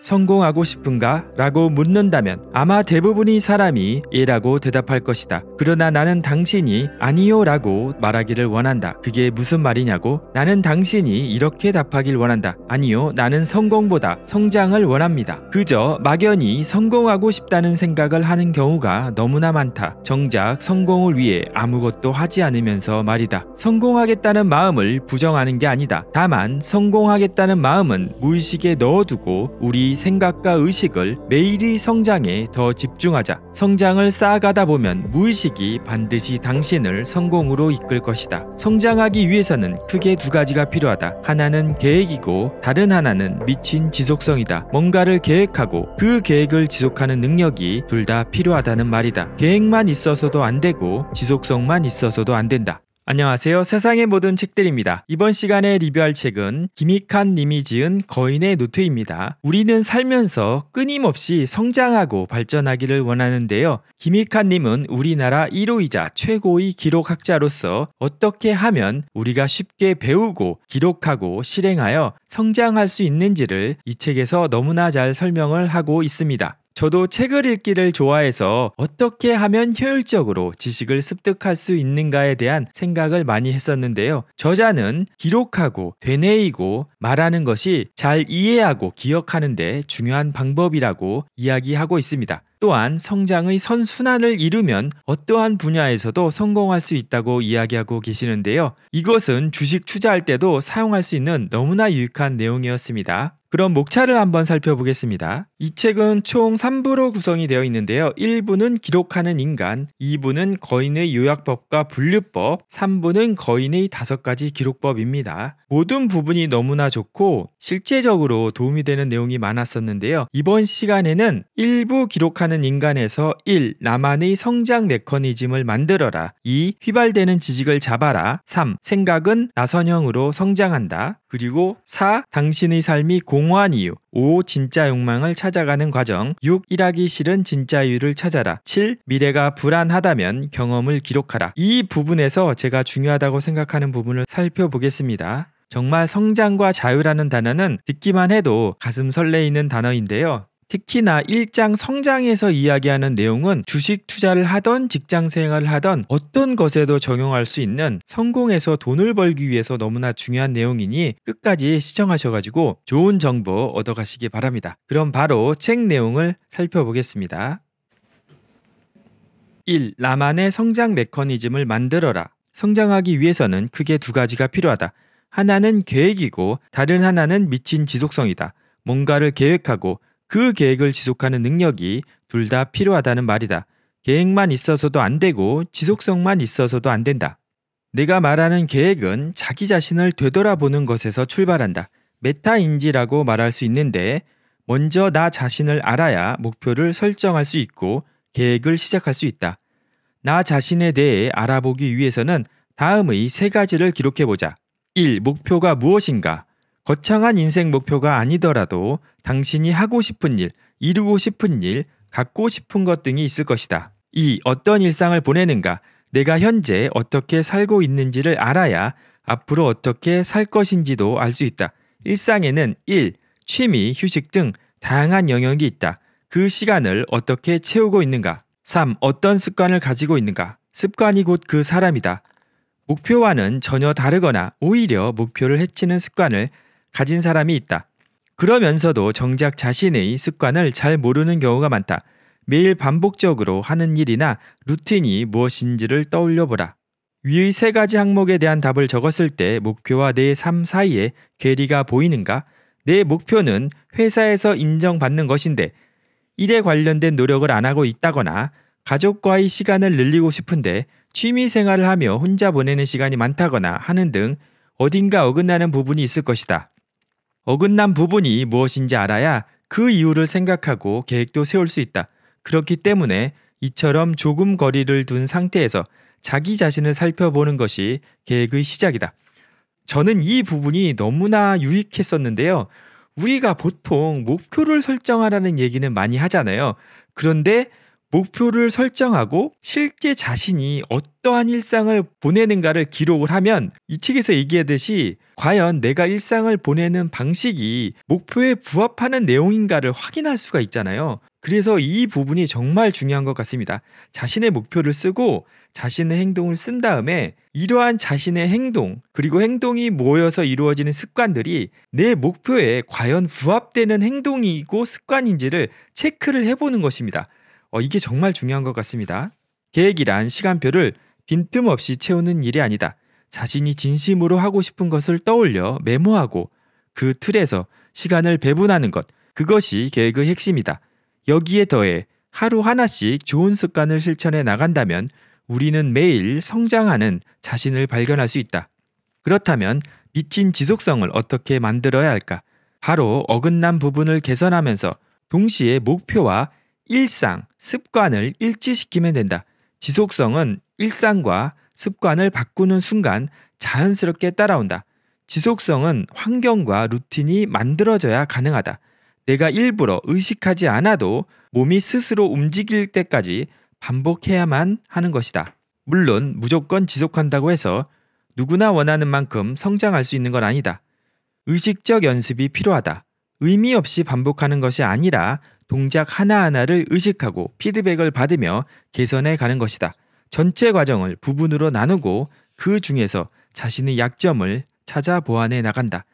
성공하고 싶은가? 라고 묻는다면 아마 대부분의 사람이 예라고 대답할 것이다. 그러나 나는 당신이 아니요 라고 말하기를 원한다. 그게 무슨 말이냐고? 나는 당신이 이렇게 답하길 원한다. 아니요, 나는 성공보다 성장을 원합니다. 그저 막연히 성공하고 싶다는 생각을 하는 경우가 너무나 많다. 정작 성공을 위해 아무것도 하지 않으면서 말이다. 성공하겠다는 마음을 부정하는 게 아니다. 다만 성공하겠다는 마음은 무의식에 넣어두고 우리 우 생각과 의식을 매일이 성장에 더 집중하자. 성장을 쌓아가다 보면 무의식이 반드시 당신을 성공으로 이끌 것이다. 성장하기 위해서는 크게 두 가지가 필요하다. 하나는 계획이고 다른 하나는 미친 지속성이다. 뭔가를 계획하고 그 계획을 지속하는 능력이 둘 다 필요하다는 말이다. 계획만 있어서도 안 되고 지속성만 있어서도 안 된다. 안녕하세요. 세상의 모든 책들입니다. 이번 시간에 리뷰할 책은 김익한 님이 지은 거인의 노트입니다. 우리는 살면서 끊임없이 성장하고 발전하기를 원하는데요. 김익한 님은 우리나라 1호이자 최고의 기록학자로서 어떻게 하면 우리가 쉽게 배우고 기록하고 실행하여 성장할 수 있는지를 이 책에서 너무나 잘 설명을 하고 있습니다. 저도 책을 읽기를 좋아해서 어떻게 하면 효율적으로 지식을 습득할 수 있는가에 대한 생각을 많이 했었는데요. 저자는 기록하고 되뇌이고 말하는 것이 잘 이해하고 기억하는데 중요한 방법이라고 이야기하고 있습니다. 또한 성장의 선순환을 이루면 어떠한 분야에서도 성공할 수 있다고 이야기하고 계시는데요. 이것은 주식 투자할 때도 사용할 수 있는 너무나 유익한 내용이었습니다. 그럼 목차를 한번 살펴보겠습니다. 이 책은 총 3부로 구성이 되어 있는데요. 1부는 기록하는 인간, 2부는 거인의 요약법과 분류법, 3부는 거인의 5가지 기록법입니다. 모든 부분이 너무나 좋고 실제적으로 도움이 되는 내용이 많았었는데요. 이번 시간에는 1부 기록하는 인간에서 1. 나만의 성장 메커니즘을 만들어라. 2. 휘발되는 지식을 잡아라. 3. 생각은 나선형으로 성장한다. 그리고 4. 당신의 삶이 공허한 이유 5. 진짜 욕망을 찾아가는 과정 6. 일하기 싫은 진짜 이유를 찾아라 7. 미래가 불안하다면 경험을 기록하라 이 부분에서 제가 중요하다고 생각하는 부분을 살펴보겠습니다. 정말 성장과 자유라는 단어는 듣기만 해도 가슴 설레이는 단어인데요. 특히나 1장 성장에서 이야기하는 내용은 주식 투자를 하던 직장 생활을 하던 어떤 것에도 적용할 수 있는 성공해서 돈을 벌기 위해서 너무나 중요한 내용이니 끝까지 시청하셔가지고 좋은 정보 얻어가시기 바랍니다. 그럼 바로 책 내용을 살펴보겠습니다. 1. 나만의 성장 메커니즘을 만들어라. 성장하기 위해서는 크게 두 가지가 필요하다. 하나는 계획이고 다른 하나는 미친 지속성이다. 뭔가를 계획하고 그 계획을 지속하는 능력이 둘 다 필요하다는 말이다. 계획만 있어서도 안 되고 지속성만 있어서도 안 된다. 내가 말하는 계획은 자기 자신을 되돌아보는 것에서 출발한다. 메타인지라고 말할 수 있는데 먼저 나 자신을 알아야 목표를 설정할 수 있고 계획을 시작할 수 있다. 나 자신에 대해 알아보기 위해서는 다음의 세 가지를 기록해 보자. 1. 목표가 무엇인가? 거창한 인생 목표가 아니더라도 당신이 하고 싶은 일, 이루고 싶은 일, 갖고 싶은 것 등이 있을 것이다. 이 어떤 일상을 보내는가, 내가 현재 어떻게 살고 있는지를 알아야 앞으로 어떻게 살 것인지도 알 수 있다. 일상에는 일, 취미, 휴식 등 다양한 영역이 있다. 그 시간을 어떻게 채우고 있는가? 3. 어떤 습관을 가지고 있는가? 습관이 곧 그 사람이다. 목표와는 전혀 다르거나 오히려 목표를 해치는 습관을 가진 사람이 있다. 그러면서도 정작 자신의 습관을 잘 모르는 경우가 많다. 매일 반복적으로 하는 일이나 루틴이 무엇인지를 떠올려 보라. 위의 세 가지 항목에 대한 답을 적었을 때 목표와 내 삶 사이에 괴리가 보이는가? 내 목표는 회사에서 인정받는 것인데 일에 관련된 노력을 안 하고 있다거나 가족과의 시간을 늘리고 싶은데 취미 생활을 하며 혼자 보내는 시간이 많다거나 하는 등 어딘가 어긋나는 부분이 있을 것이다. 어긋난 부분이 무엇인지 알아야 그 이유를 생각하고 계획도 세울 수 있다. 그렇기 때문에 이처럼 조금 거리를 둔 상태에서 자기 자신을 살펴보는 것이 계획의 시작이다. 저는 이 부분이 너무나 유익했었는데요. 우리가 보통 목표를 설정하라는 얘기는 많이 하잖아요. 그런데 목표를 설정하고 실제 자신이 어떠한 일상을 보내는가를 기록을 하면 이 책에서 얘기하듯이 과연 내가 일상을 보내는 방식이 목표에 부합하는 내용인가를 확인할 수가 있잖아요. 그래서 이 부분이 정말 중요한 것 같습니다. 자신의 목표를 쓰고 자신의 행동을 쓴 다음에 이러한 자신의 행동, 그리고 행동이 모여서 이루어지는 습관들이 내 목표에 과연 부합되는 행동이고 습관인지를 체크를 해보는 것입니다. 어, 이게 정말 중요한 것 같습니다. 계획이란 시간표를 빈틈없이 채우는 일이 아니다. 자신이 진심으로 하고 싶은 것을 떠올려 메모하고 그 틀에서 시간을 배분하는 것, 그것이 계획의 핵심이다. 여기에 더해 하루 하나씩 좋은 습관을 실천해 나간다면 우리는 매일 성장하는 자신을 발견할 수 있다. 그렇다면 미친 지속성을 어떻게 만들어야 할까? 바로 어긋난 부분을 개선하면서 동시에 목표와 일상, 습관을 일치시키면 된다. 지속성은 일상과 습관을 바꾸는 순간 자연스럽게 따라온다. 지속성은 환경과 루틴이 만들어져야 가능하다. 내가 일부러 의식하지 않아도 몸이 스스로 움직일 때까지 반복해야만 하는 것이다. 물론 무조건 지속한다고 해서 누구나 원하는 만큼 성장할 수 있는 건 아니다. 의식적 연습이 필요하다. 의미 없이 반복하는 것이 아니라 동작 하나하나를 의식하고 피드백을 받으며 개선해 가는 것이다. 전체 과정을 부분으로 나누고 그 중에서 자신의 약점을 찾아 보완해 나간다.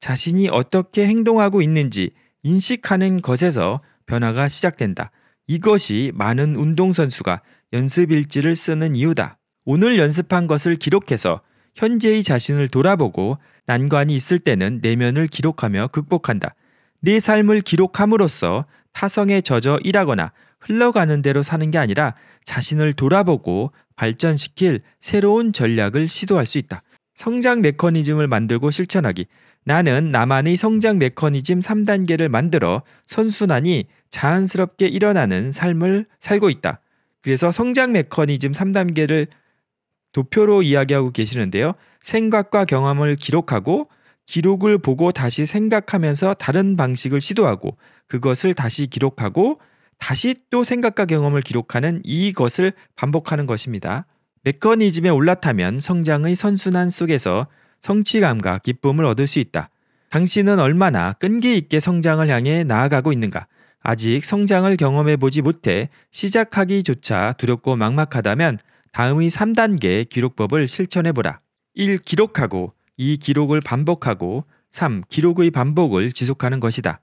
자신이 어떻게 행동하고 있는지 인식하는 것에서 변화가 시작된다. 이것이 많은 운동선수가 연습 일지를 쓰는 이유다. 오늘 연습한 것을 기록해서 현재의 자신을 돌아보고 난관이 있을 때는 내면을 기록하며 극복한다. 네 삶을 기록함으로써 타성에 젖어 일하거나 흘러가는 대로 사는 게 아니라 자신을 돌아보고 발전시킬 새로운 전략을 시도할 수 있다. 성장 메커니즘을 만들고 실천하기. 나는 나만의 성장 메커니즘 3단계를 만들어 선순환이 자연스럽게 일어나는 삶을 살고 있다. 그래서 성장 메커니즘 3단계를 도표로 이야기하고 계시는데요. 생각과 경험을 기록하고 기록을 보고 다시 생각하면서 다른 방식을 시도하고 그것을 다시 기록하고 다시 또 생각과 경험을 기록하는 이것을 반복하는 것입니다. 메커니즘에 올라타면 성장의 선순환 속에서 성취감과 기쁨을 얻을 수 있다. 당신은 얼마나 끈기 있게 성장을 향해 나아가고 있는가? 아직 성장을 경험해 보지 못해 시작하기조차 두렵고 막막하다면 다음의 3단계 기록법을 실천해 보라. 1. 기록하고 이 기록을 반복하고 3. 기록의 반복을 지속하는 것이다.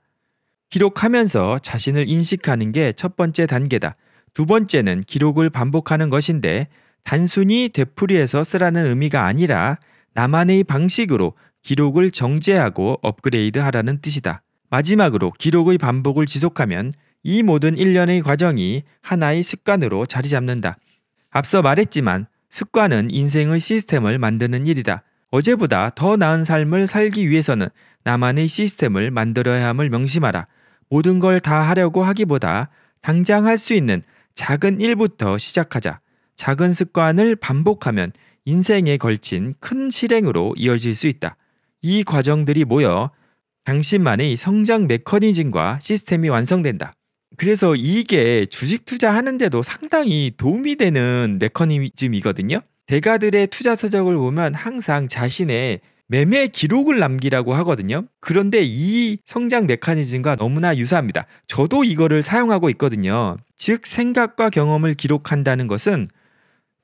기록하면서 자신을 인식하는 게 첫 번째 단계다. 두 번째는 기록을 반복하는 것인데 단순히 되풀이해서 쓰라는 의미가 아니라 나만의 방식으로 기록을 정제하고 업그레이드 하라는 뜻이다. 마지막으로 기록의 반복을 지속하면 이 모든 일련의 과정이 하나의 습관으로 자리 잡는다. 앞서 말했지만 습관은 인생의 시스템을 만드는 일이다. 어제보다 더 나은 삶을 살기 위해서는 나만의 시스템을 만들어야 함을 명심하라. 모든 걸 다 하려고 하기보다 당장 할 수 있는 작은 일부터 시작하자. 작은 습관을 반복하면 인생에 걸친 큰 실행으로 이어질 수 있다. 이 과정들이 모여 당신만의 성장 메커니즘과 시스템이 완성된다. 그래서 이게 주식 투자하는데도 상당히 도움이 되는 메커니즘이거든요. 대가들의 투자 서적을 보면 항상 자신의 매매 기록을 남기라고 하거든요. 그런데 이 성장 메커니즘과 너무나 유사합니다. 저도 이거를 사용하고 있거든요. 즉, 생각과 경험을 기록한다는 것은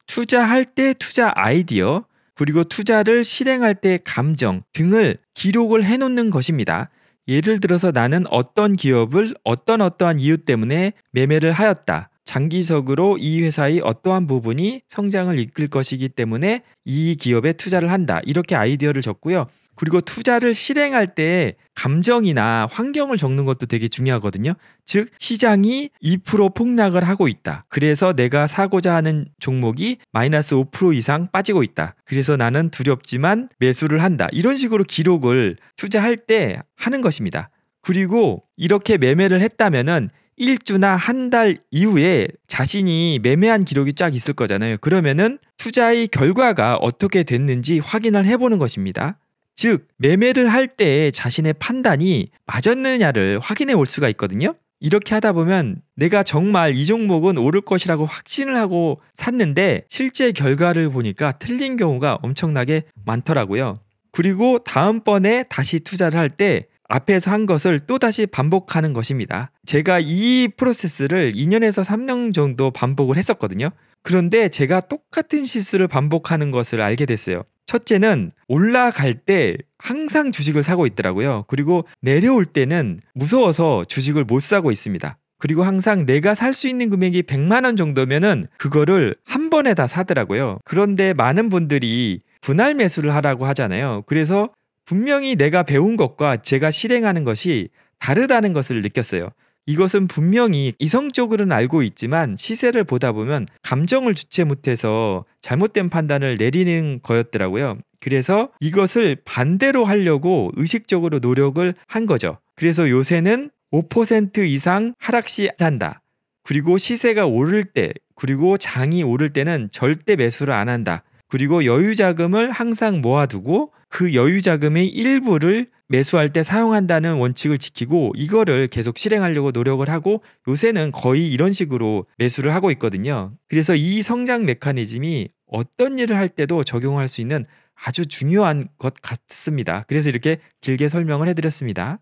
투자할 때 투자 아이디어, 그리고 투자를 실행할 때 감정 등을 기록을 해놓는 것입니다. 예를 들어서 나는 어떤 기업을 어떤 어떠한 이유 때문에 매매를 하였다. 장기적으로 이 회사의 어떠한 부분이 성장을 이끌 것이기 때문에 이 기업에 투자를 한다. 이렇게 아이디어를 적고요. 그리고 투자를 실행할 때 감정이나 환경을 적는 것도 되게 중요하거든요. 즉, 시장이 2% 폭락을 하고 있다. 그래서 내가 사고자 하는 종목이 마이너스 5% 이상 빠지고 있다. 그래서 나는 두렵지만 매수를 한다. 이런 식으로 기록을 투자할 때 하는 것입니다. 그리고 이렇게 매매를 했다면은 일주나 한 달 이후에 자신이 매매한 기록이 쫙 있을 거잖아요. 그러면은 투자의 결과가 어떻게 됐는지 확인을 해보는 것입니다. 즉, 매매를 할 때 자신의 판단이 맞았느냐를 확인해 올 수가 있거든요. 이렇게 하다 보면 내가 정말 이 종목은 오를 것이라고 확신을 하고 샀는데 실제 결과를 보니까 틀린 경우가 엄청나게 많더라고요. 그리고 다음번에 다시 투자를 할때 앞에서 한 것을 또다시 반복하는 것입니다. 제가 이 프로세스를 2년에서 3년 정도 반복을 했었거든요. 그런데 제가 똑같은 실수를 반복하는 것을 알게 됐어요. 첫째는 올라갈 때 항상 주식을 사고 있더라고요. 그리고 내려올 때는 무서워서 주식을 못 사고 있습니다. 그리고 항상 내가 살 수 있는 금액이 100만 원 정도면은 그거를 한 번에 다 사더라고요. 그런데 많은 분들이 분할 매수를 하라고 하잖아요. 그래서 분명히 내가 배운 것과 제가 실행하는 것이 다르다는 것을 느꼈어요. 이것은 분명히 이성적으로는 알고 있지만 시세를 보다 보면 감정을 주체 못해서 잘못된 판단을 내리는 거였더라고요. 그래서 이것을 반대로 하려고 의식적으로 노력을 한 거죠. 그래서 요새는 5% 이상 하락시 산다. 그리고 시세가 오를 때, 그리고 장이 오를 때는 절대 매수를 안 한다. 그리고 여유 자금을 항상 모아두고 그 여유 자금의 일부를 매수할 때 사용한다는 원칙을 지키고 이거를 계속 실행하려고 노력을 하고 요새는 거의 이런 식으로 매수를 하고 있거든요. 그래서 이 성장 메커니즘이 어떤 일을 할 때도 적용할 수 있는 아주 중요한 것 같습니다. 그래서 이렇게 길게 설명을 해드렸습니다.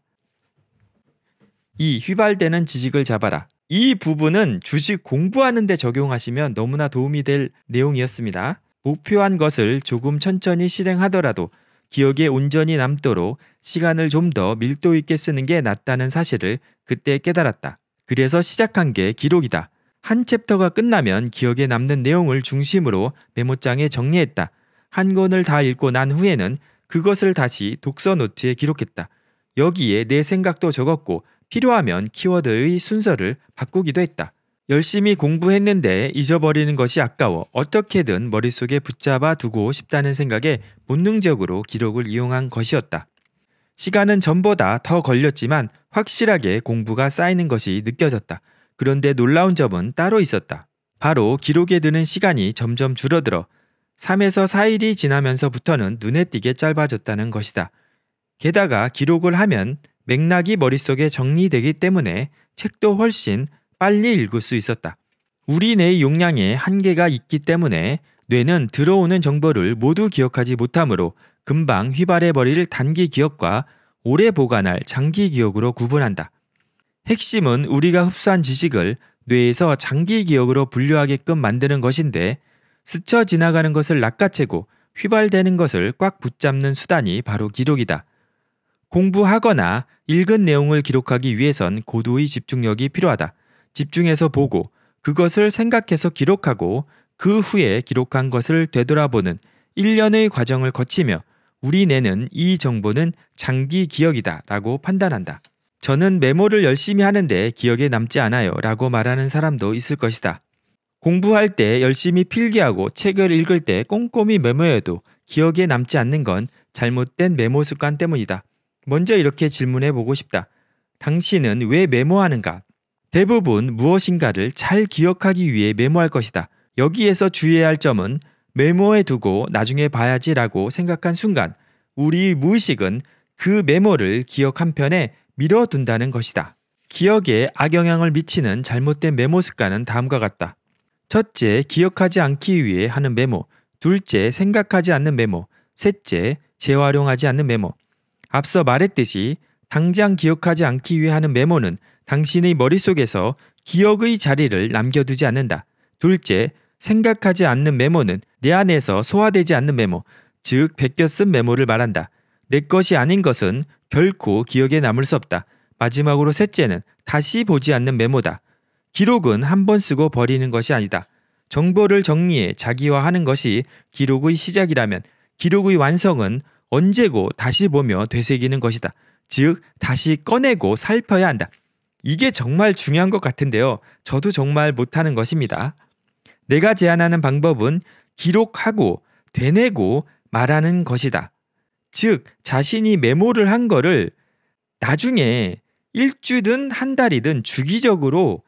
이 휘발되는 지식을 잡아라. 이 부분은 주식 공부하는데 적용하시면 너무나 도움이 될 내용이었습니다. 목표한 것을 조금 천천히 실행하더라도 기억에 온전히 남도록 시간을 좀 더 밀도 있게 쓰는 게 낫다는 사실을 그때 깨달았다. 그래서 시작한 게 기록이다. 한 챕터가 끝나면 기억에 남는 내용을 중심으로 메모장에 정리했다. 한 권을 다 읽고 난 후에는 그것을 다시 독서 노트에 기록했다. 여기에 내 생각도 적었고 필요하면 키워드의 순서를 바꾸기도 했다. 열심히 공부했는데 잊어버리는 것이 아까워 어떻게든 머릿속에 붙잡아 두고 싶다는 생각에 본능적으로 기록을 이용한 것이었다. 시간은 전보다 더 걸렸지만 확실하게 공부가 쌓이는 것이 느껴졌다. 그런데 놀라운 점은 따로 있었다. 바로 기록에 드는 시간이 점점 줄어들어 3에서 4일이 지나면서부터는 눈에 띄게 짧아졌다는 것이다. 게다가 기록을 하면 맥락이 머릿속에 정리되기 때문에 책도 훨씬 빨리 읽을 수 있었다. 우리 뇌의 용량에 한계가 있기 때문에 뇌는 들어오는 정보를 모두 기억하지 못하므로 금방 휘발해버릴 단기 기억과 오래 보관할 장기 기억으로 구분한다. 핵심은 우리가 흡수한 지식을 뇌에서 장기 기억으로 분류하게끔 만드는 것인데 스쳐 지나가는 것을 낚아채고 휘발되는 것을 꽉 붙잡는 수단이 바로 기록이다. 공부하거나 읽은 내용을 기록하기 위해선 고도의 집중력이 필요하다. 집중해서 보고 그것을 생각해서 기록하고 그 후에 기록한 것을 되돌아보는 일련의 과정을 거치며 우리 뇌는 이 정보는 장기 기억이다 라고 판단한다. 저는 메모를 열심히 하는데 기억에 남지 않아요 라고 말하는 사람도 있을 것이다. 공부할 때 열심히 필기하고 책을 읽을 때 꼼꼼히 메모해도 기억에 남지 않는 건 잘못된 메모 습관 때문이다. 먼저 이렇게 질문해 보고 싶다. 당신은 왜 메모하는가? 대부분 무엇인가를 잘 기억하기 위해 메모할 것이다. 여기에서 주의해야 할 점은 메모에 두고 나중에 봐야지라고 생각한 순간 우리 무의식은 그 메모를 기억 한편에 밀어둔다는 것이다. 기억에 악영향을 미치는 잘못된 메모 습관은 다음과 같다. 첫째, 기억하지 않기 위해 하는 메모. 둘째, 생각하지 않는 메모. 셋째, 재활용하지 않는 메모. 앞서 말했듯이 당장 기억하지 않기 위해 하는 메모는 당신의 머릿속에서 기억의 자리를 남겨두지 않는다. 둘째, 생각하지 않는 메모는 내 안에서 소화되지 않는 메모, 즉 베껴 쓴 메모를 말한다. 내 것이 아닌 것은 결코 기억에 남을 수 없다. 마지막으로 셋째는 다시 보지 않는 메모다. 기록은 한 번 쓰고 버리는 것이 아니다. 정보를 정리해 자기화하는 것이 기록의 시작이라면 기록의 완성은 언제고 다시 보며 되새기는 것이다. 즉 다시 꺼내고 살펴야 한다. 이게 정말 중요한 것 같은데요. 저도 정말 못하는 것입니다. 내가 제안하는 방법은 기록하고 되내고 말하는 것이다. 즉, 자신이 메모를 한 거를 나중에 일주든 한 달이든 주기적으로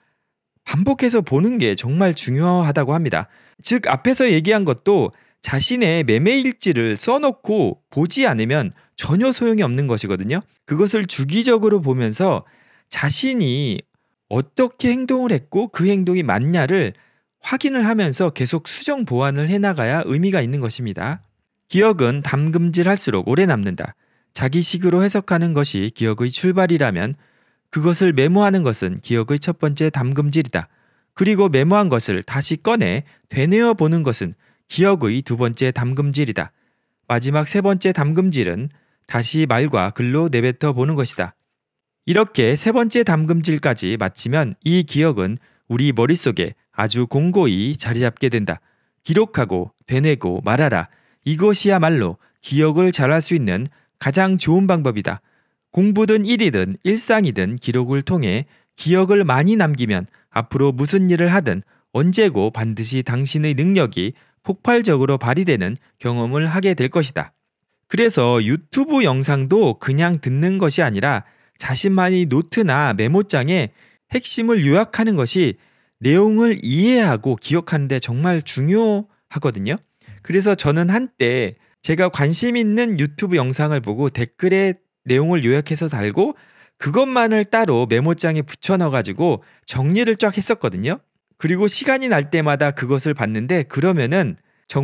반복해서 보는 게 정말 중요하다고 합니다. 즉, 앞에서 얘기한 것도 자신의 매매일지를 써놓고 보지 않으면 전혀 소용이 없는 것이거든요. 그것을 주기적으로 보면서 자신이 어떻게 행동을 했고 그 행동이 맞냐를 확인을 하면서 계속 수정 보완을 해나가야 의미가 있는 것입니다. 기억은 담금질할수록 오래 남는다. 자기식으로 해석하는 것이 기억의 출발이라면 그것을 메모하는 것은 기억의 첫 번째 담금질이다. 그리고 메모한 것을 다시 꺼내 되뇌어 보는 것은 기억의 두 번째 담금질이다. 마지막 세 번째 담금질은 다시 말과 글로 내뱉어 보는 것이다. 이렇게 세 번째 담금질까지 마치면 이 기억은 우리 머릿속에 아주 공고히 자리 잡게 된다. 기록하고 되뇌고 말아라 이것이야말로 기억을 잘할 수 있는 가장 좋은 방법이다. 공부든 일이든 일상이든 기록을 통해 기억을 많이 남기면 앞으로 무슨 일을 하든 언제고 반드시 당신의 능력이 폭발적으로 발휘되는 경험을 하게 될 것이다. 그래서 유튜브 영상도 그냥 듣는 것이 아니라 자신만이 노트나 메모장에 핵심을 요약하는 것이 내용을 이해하고 기억하는 데 정말 중요하거든요. 그래서 저는 한때 제가 관심 있는 유튜브 영상을 보고 댓글에 내용을 요약해서 달고 그것만을 따로 메모장에 붙여 넣어 가지고 정리를 쫙 했었거든요. 그리고 시간이 날 때마다 그것을 봤는데 그러면은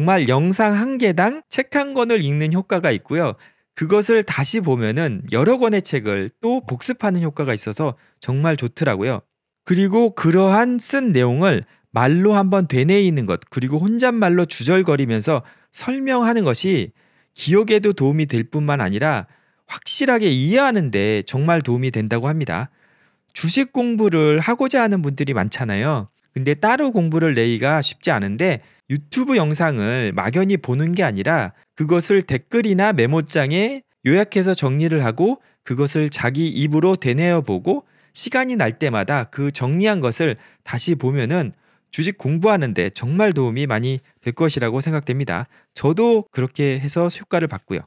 정말 영상 한 개당 책 한 권을 읽는 효과가 있고요. 그것을 다시 보면은 여러 권의 책을 또 복습하는 효과가 있어서 정말 좋더라고요. 그리고 그러한 쓴 내용을 말로 한번 되뇌이는 것, 그리고 혼잣말로 주절거리면서 설명하는 것이 기억에도 도움이 될 뿐만 아니라 확실하게 이해하는데 정말 도움이 된다고 합니다. 주식 공부를 하고자 하는 분들이 많잖아요. 근데 따로 공부를 내기가 쉽지 않은데 유튜브 영상을 막연히 보는 게 아니라 그것을 댓글이나 메모장에 요약해서 정리를 하고 그것을 자기 입으로 되뇌어 보고 시간이 날 때마다 그 정리한 것을 다시 보면은 주식 공부하는데 정말 도움이 많이 될 것이라고 생각됩니다. 저도 그렇게 해서 효과를 봤고요.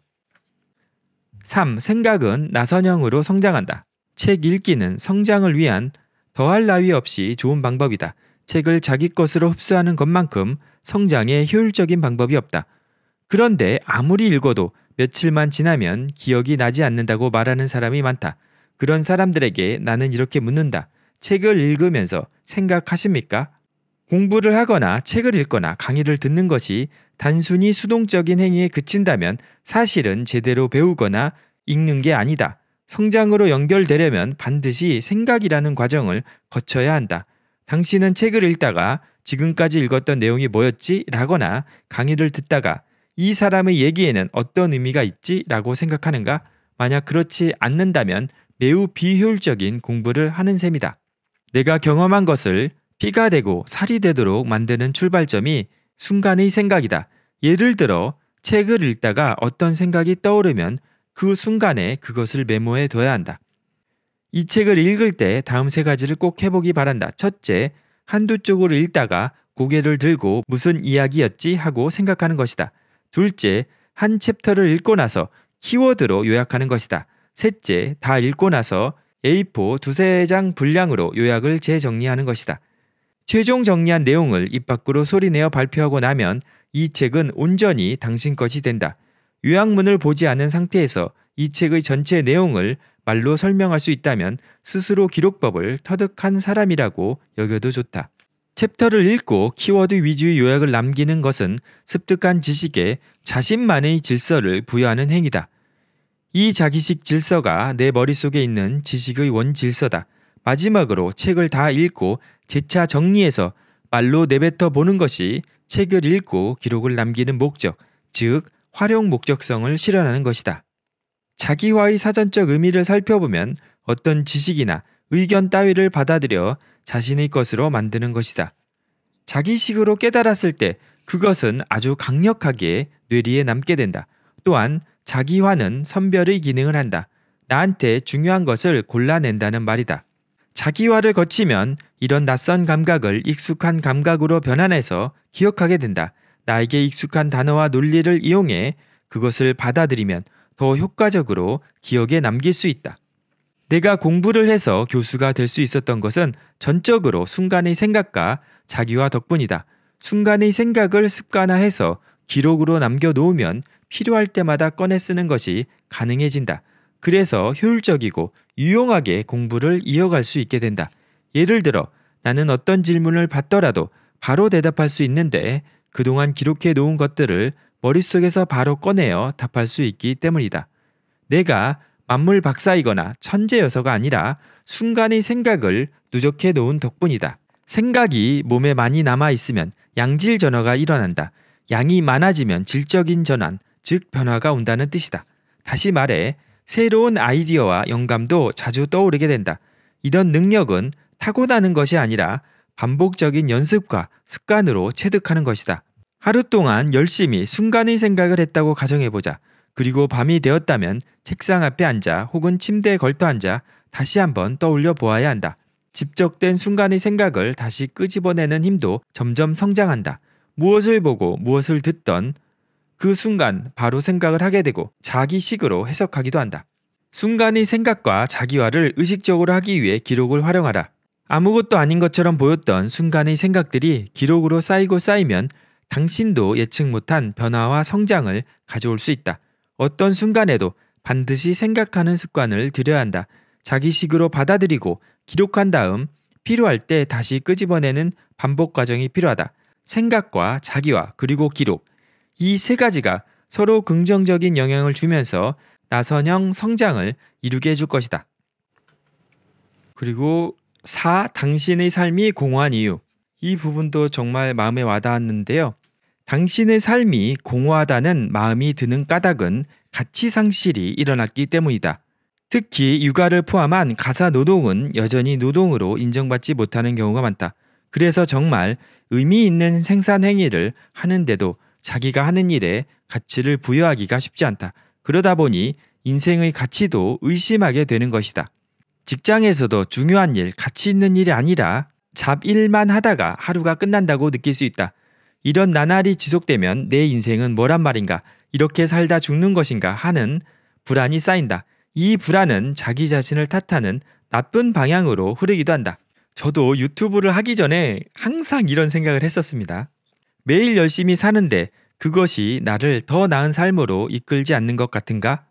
3. 생각은 나선형으로 성장한다. 책 읽기는 성장을 위한 더할 나위 없이 좋은 방법이다. 책을 자기 것으로 흡수하는 것만큼 성장에 효율적인 방법이 없다. 그런데 아무리 읽어도 며칠만 지나면 기억이 나지 않는다고 말하는 사람이 많다. 그런 사람들에게 나는 이렇게 묻는다. 책을 읽으면서 생각하십니까? 공부를 하거나 책을 읽거나 강의를 듣는 것이 단순히 수동적인 행위에 그친다면 사실은 제대로 배우거나 읽는 게 아니다. 성장으로 연결되려면 반드시 생각이라는 과정을 거쳐야 한다. 당신은 책을 읽다가 지금까지 읽었던 내용이 뭐였지? 라거나 강의를 듣다가 이 사람의 얘기에는 어떤 의미가 있지라고 생각하는가? 만약 그렇지 않는다면 매우 비효율적인 공부를 하는 셈이다. 내가 경험한 것을 피가 되고 살이 되도록 만드는 출발점이 순간의 생각이다. 예를 들어 책을 읽다가 어떤 생각이 떠오르면 그 순간에 그것을 메모해 둬야 한다. 이 책을 읽을 때 다음 세 가지를 꼭 해보기 바란다. 첫째, 한두 쪽을 읽다가 고개를 들고 무슨 이야기였지 하고 생각하는 것이다. 둘째, 한 챕터를 읽고 나서 키워드로 요약하는 것이다. 셋째, 다 읽고 나서 A4 두세 장 분량으로 요약을 재정리하는 것이다. 최종 정리한 내용을 입 밖으로 소리내어 발표하고 나면 이 책은 온전히 당신 것이 된다. 요약문을 보지 않은 상태에서 이 책의 전체 내용을 말로 설명할 수 있다면 스스로 기록법을 터득한 사람이라고 여겨도 좋다. 챕터를 읽고 키워드 위주의 요약을 남기는 것은 습득한 지식에 자신만의 질서를 부여하는 행위다. 이 자기식 질서가 내 머릿속에 있는 지식의 원질서다. 마지막으로 책을 다 읽고 재차 정리해서 말로 내뱉어 보는 것이 책을 읽고 기록을 남기는 목적, 즉 활용 목적성을 실현하는 것이다. 자기화의 사전적 의미를 살펴보면 어떤 지식이나 의견 따위를 받아들여 자신의 것으로 만드는 것이다. 자기식으로 깨달았을 때 그것은 아주 강력하게 뇌리에 남게 된다. 또한 자기화는 선별의 기능을 한다. 나한테 중요한 것을 골라낸다는 말이다. 자기화를 거치면 이런 낯선 감각을 익숙한 감각으로 변환해서 기억하게 된다. 나에게 익숙한 단어와 논리를 이용해 그것을 받아들이면 더 효과적으로 기억에 남길 수 있다. 내가 공부를 해서 교수가 될 수 있었던 것은 전적으로 순간의 생각과 자기와 덕분이다. 순간의 생각을 습관화해서 기록으로 남겨놓으면 필요할 때마다 꺼내 쓰는 것이 가능해진다. 그래서 효율적이고 유용하게 공부를 이어갈 수 있게 된다. 예를 들어 나는 어떤 질문을 받더라도 바로 대답할 수 있는데 그동안 기록해 놓은 것들을 머릿속에서 바로 꺼내어 답할 수 있기 때문이다. 내가 만물 박사이거나 천재여서가 아니라 순간의 생각을 누적해 놓은 덕분이다. 생각이 몸에 많이 남아 있으면 양질 전화가 일어난다. 양이 많아지면 질적인 전환, 즉 변화가 온다는 뜻이다. 다시 말해 새로운 아이디어와 영감도 자주 떠오르게 된다. 이런 능력은 타고나는 것이 아니라 반복적인 연습과 습관으로 체득하는 것이다. 하루 동안 열심히 순간의 생각을 했다고 가정해보자. 그리고 밤이 되었다면 책상 앞에 앉아 혹은 침대에 걸터 앉아 다시 한번 떠올려 보아야 한다. 집적된 순간의 생각을 다시 끄집어내는 힘도 점점 성장한다. 무엇을 보고 무엇을 듣던 그 순간 바로 생각을 하게 되고 자기식으로 해석하기도 한다. 순간의 생각과 자기화를 의식적으로 하기 위해 기록을 활용하라. 아무것도 아닌 것처럼 보였던 순간의 생각들이 기록으로 쌓이고 쌓이면 당신도 예측 못한 변화와 성장을 가져올 수 있다. 어떤 순간에도 반드시 생각하는 습관을 들여야 한다. 자기식으로 받아들이고 기록한 다음 필요할 때 다시 끄집어내는 반복 과정이 필요하다. 생각과 자기와 그리고 기록. 이 세 가지가 서로 긍정적인 영향을 주면서 나선형 성장을 이루게 해줄 것이다. 그리고 4. 당신의 삶이 공허한 이유. 이 부분도 정말 마음에 와닿았는데요. 당신의 삶이 공허하다는 마음이 드는 까닭은 가치 상실이 일어났기 때문이다. 특히 육아를 포함한 가사 노동은 여전히 노동으로 인정받지 못하는 경우가 많다. 그래서 정말 의미 있는 생산 행위를 하는데도 자기가 하는 일에 가치를 부여하기가 쉽지 않다. 그러다 보니 인생의 가치도 의심하게 되는 것이다. 직장에서도 중요한 일, 가치 있는 일이 아니라 잡일만 하다가 하루가 끝난다고 느낄 수 있다. 이런 나날이 지속되면 내 인생은 뭐란 말인가, 이렇게 살다 죽는 것인가 하는 불안이 쌓인다. 이 불안은 자기 자신을 탓하는 나쁜 방향으로 흐르기도 한다. 저도 유튜브를 하기 전에 항상 이런 생각을 했었습니다. 매일 열심히 사는데 그것이 나를 더 나은 삶으로 이끌지 않는 것 같은가?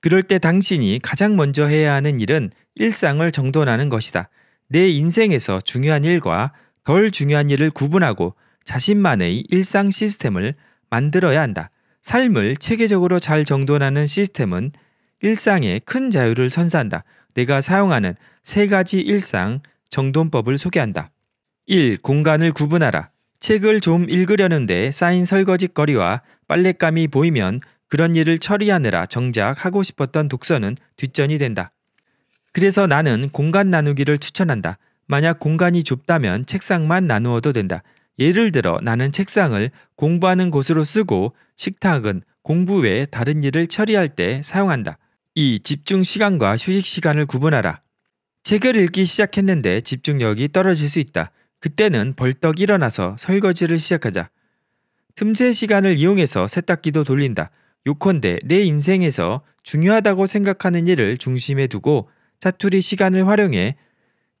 그럴 때 당신이 가장 먼저 해야 하는 일은 일상을 정돈하는 것이다. 내 인생에서 중요한 일과 덜 중요한 일을 구분하고 자신만의 일상 시스템을 만들어야 한다. 삶을 체계적으로 잘 정돈하는 시스템은 일상에 큰 자유를 선사한다. 내가 사용하는 세 가지 일상 정돈법을 소개한다. 1. 공간을 구분하라. 책을 좀 읽으려는데 쌓인 설거지거리와 빨랫감이 보이면 그런 일을 처리하느라 정작 하고 싶었던 독서는 뒷전이 된다. 그래서 나는 공간 나누기를 추천한다. 만약 공간이 좁다면 책상만 나누어도 된다. 예를 들어 나는 책상을 공부하는 곳으로 쓰고 식탁은 공부 외에 다른 일을 처리할 때 사용한다. 이 집중 시간과 휴식 시간을 구분하라. 책을 읽기 시작했는데 집중력이 떨어질 수 있다. 그때는 벌떡 일어나서 설거지를 시작하자. 틈새 시간을 이용해서 세탁기도 돌린다. 요컨대 내 인생에서 중요하다고 생각하는 일을 중심에 두고 사투리 시간을 활용해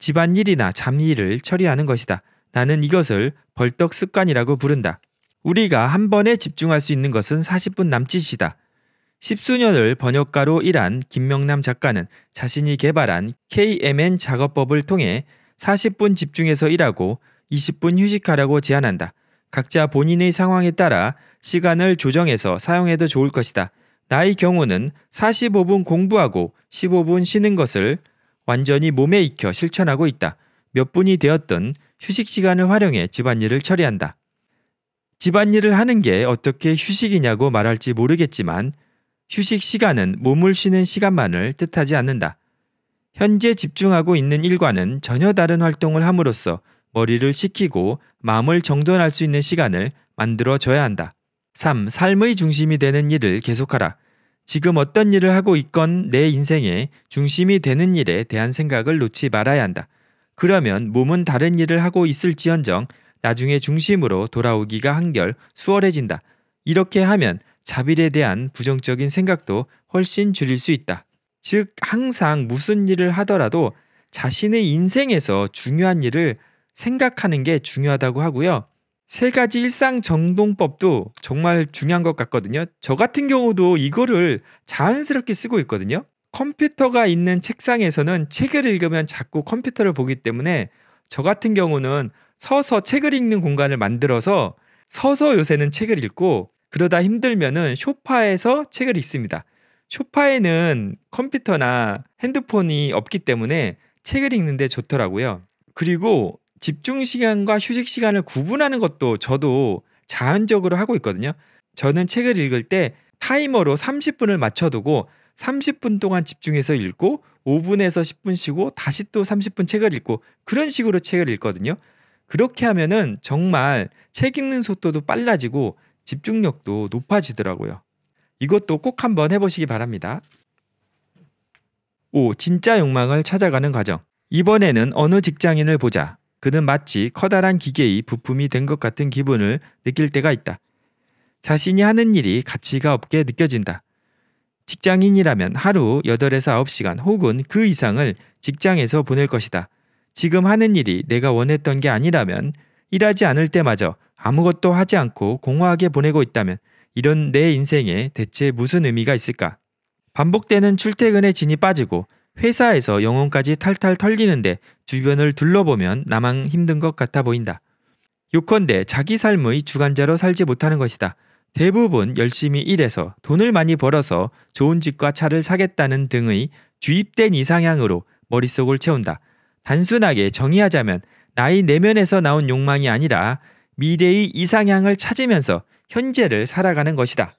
집안일이나 잡일을 처리하는 것이다. 나는 이것을 벌떡 습관이라고 부른다. 우리가 한 번에 집중할 수 있는 것은 40분 남짓이다. 십수년을 번역가로 일한 김명남 작가는 자신이 개발한 KMN 작업법을 통해 40분 집중해서 일하고 20분 휴식하라고 제안한다. 각자 본인의 상황에 따라 시간을 조정해서 사용해도 좋을 것이다. 나의 경우는 45분 공부하고 15분 쉬는 것을 완전히 몸에 익혀 실천하고 있다. 몇 분이 되었던 휴식 시간을 활용해 집안일을 처리한다. 집안일을 하는 게 어떻게 휴식이냐고 말할지 모르겠지만 휴식 시간은 몸을 쉬는 시간만을 뜻하지 않는다. 현재 집중하고 있는 일과는 전혀 다른 활동을 함으로써 머리를 식히고 마음을 정돈할 수 있는 시간을 만들어 줘야 한다. 3. 삶의 중심이 되는 일을 계속하라. 지금 어떤 일을 하고 있건 내 인생의 중심이 되는 일에 대한 생각을 놓지 말아야 한다. 그러면 몸은 다른 일을 하고 있을지언정 나중에 중심으로 돌아오기가 한결 수월해진다. 이렇게 하면 자빌에 대한 부정적인 생각도 훨씬 줄일 수 있다. 즉, 항상 무슨 일을 하더라도 자신의 인생에서 중요한 일을 생각하는 게 중요하다고 하고요. 세 가지 일상 정동법도 정말 중요한 것 같거든요. 저 같은 경우도 이거를 자연스럽게 쓰고 있거든요. 컴퓨터가 있는 책상에서는 책을 읽으면 자꾸 컴퓨터를 보기 때문에 저 같은 경우는 서서 책을 읽는 공간을 만들어서 서서 요새는 책을 읽고 그러다 힘들면은 쇼파에서 책을 읽습니다. 쇼파에는 컴퓨터나 핸드폰이 없기 때문에 책을 읽는데 좋더라고요. 그리고 집중 시간과 휴식 시간을 구분하는 것도 저도 자연적으로 하고 있거든요. 저는 책을 읽을 때 타이머로 30분을 맞춰두고 30분 동안 집중해서 읽고 5분에서 10분 쉬고 다시 또 30분 책을 읽고 그런 식으로 책을 읽거든요. 그렇게 하면은 정말 책 읽는 속도도 빨라지고 집중력도 높아지더라고요. 이것도 꼭 한번 해보시기 바랍니다. 5. 진짜 욕망을 찾아가는 과정. 이번에는 어느 직장인을 보자. 그는 마치 커다란 기계의 부품이 된 것 같은 기분을 느낄 때가 있다. 자신이 하는 일이 가치가 없게 느껴진다. 직장인이라면 하루 8에서 9시간 혹은 그 이상을 직장에서 보낼 것이다. 지금 하는 일이 내가 원했던 게 아니라면 일하지 않을 때마저 아무것도 하지 않고 공허하게 보내고 있다면 이런 내 인생에 대체 무슨 의미가 있을까? 반복되는 출퇴근에 진이 빠지고 회사에서 영혼까지 탈탈 털리는데 주변을 둘러보면 나만 힘든 것 같아 보인다. 요컨대 자기 삶의 주관자로 살지 못하는 것이다. 대부분 열심히 일해서 돈을 많이 벌어서 좋은 집과 차를 사겠다는 등의 주입된 이상향으로 머릿속을 채운다. 단순하게 정의하자면 나의 내면에서 나온 욕망이 아니라 미래의 이상향을 찾으면서 현재를 살아가는 것이다.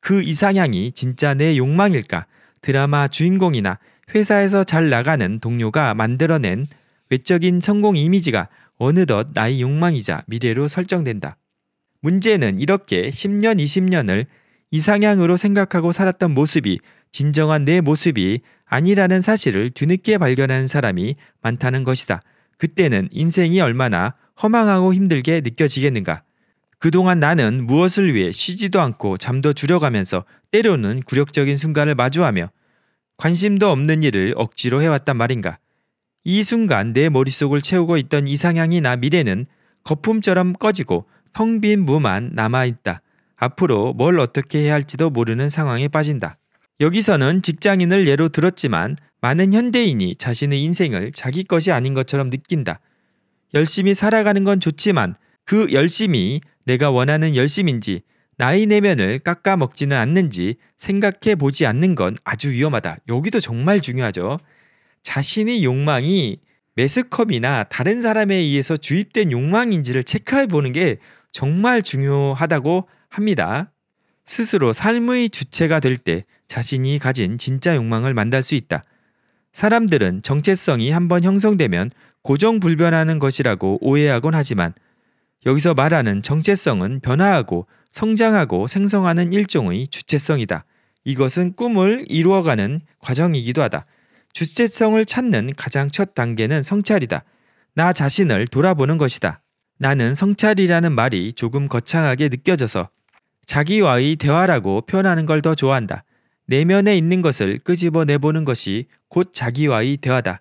그 이상향이 진짜 내 욕망일까? 드라마 주인공이나 회사에서 잘 나가는 동료가 만들어낸 외적인 성공 이미지가 어느덧 나의 욕망이자 미래로 설정된다. 문제는 이렇게 10년, 20년을 이상향으로 생각하고 살았던 모습이 진정한 내 모습이 아니라는 사실을 뒤늦게 발견한 사람이 많다는 것이다. 그때는 인생이 얼마나 허망하고 힘들게 느껴지겠는가. 그동안 나는 무엇을 위해 쉬지도 않고 잠도 줄여가면서 때로는 굴욕적인 순간을 마주하며 관심도 없는 일을 억지로 해왔단 말인가. 이 순간 내 머릿속을 채우고 있던 이상향이나 미래는 거품처럼 꺼지고 텅빈 무만 남아있다. 앞으로 뭘 어떻게 해야 할지도 모르는 상황에 빠진다. 여기서는 직장인을 예로 들었지만 많은 현대인이 자신의 인생을 자기 것이 아닌 것처럼 느낀다. 열심히 살아가는 건 좋지만 그 열심이 내가 원하는 열심인지 나의 내면을 깎아 먹지는 않는지 생각해 보지 않는 건 아주 위험하다. 여기도 정말 중요하죠. 자신의 욕망이 매스컴이나 다른 사람에 의해서 주입된 욕망인지를 체크해 보는 게 정말 중요하다고 합니다. 스스로 삶의 주체가 될 때 자신이 가진 진짜 욕망을 만날 수 있다. 사람들은 정체성이 한번 형성되면 고정불변하는 것이라고 오해하곤 하지만 여기서 말하는 정체성은 변화하고 성장하고 생성하는 일종의 주체성이다. 이것은 꿈을 이루어가는 과정이기도 하다. 주체성을 찾는 가장 첫 단계는 성찰이다. 나 자신을 돌아보는 것이다. 나는 성찰이라는 말이 조금 거창하게 느껴져서 자기와의 대화라고 표현하는 걸 더 좋아한다. 내면에 있는 것을 끄집어 내보는 것이 곧 자기와의 대화다.